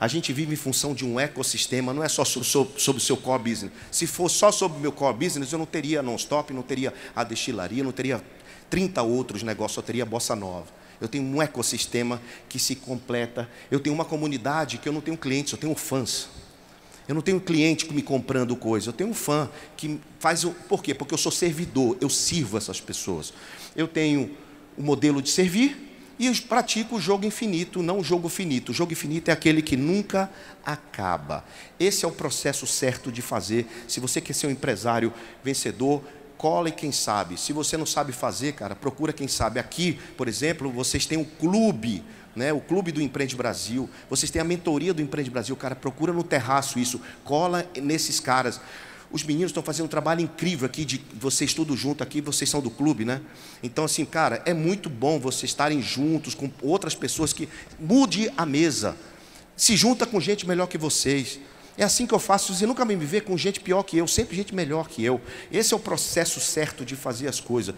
A gente vive em função de um ecossistema, não é só sobre, o seu core business. Se for só sobre o meu core business, eu não teria non-stop, não teria a destilaria, não teria 30 outros negócios, só teria bossa nova. Eu tenho um ecossistema que se completa. Eu tenho uma comunidade que eu não tenho clientes, eu tenho fãs. Eu não tenho cliente que me comprando coisa, eu tenho um fã que faz o. Por quê? Porque eu sou servidor, eu sirvo essas pessoas. Eu tenho o um modelo de servir, e pratica o jogo infinito, não o jogo finito. O jogo infinito é aquele que nunca acaba. Esse é o processo certo de fazer. Se você quer ser um empresário vencedor, cola e quem sabe. Se você não sabe fazer, cara, procura quem sabe. Aqui, por exemplo, vocês têm um clube né, o Clube do Empreende Brasil, vocês têm a mentoria do Empreende Brasil, cara, procura no terraço isso, cola nesses caras. Os meninos estão fazendo um trabalho incrível aqui, de vocês todos juntos aqui, vocês são do clube, né? Então, assim, cara, é muito bom vocês estarem juntos com outras pessoas que mude a mesa. Se junta com gente melhor que vocês. É assim que eu faço, você nunca me vê com gente pior que eu, sempre gente melhor que eu. Esse é o processo certo de fazer as coisas.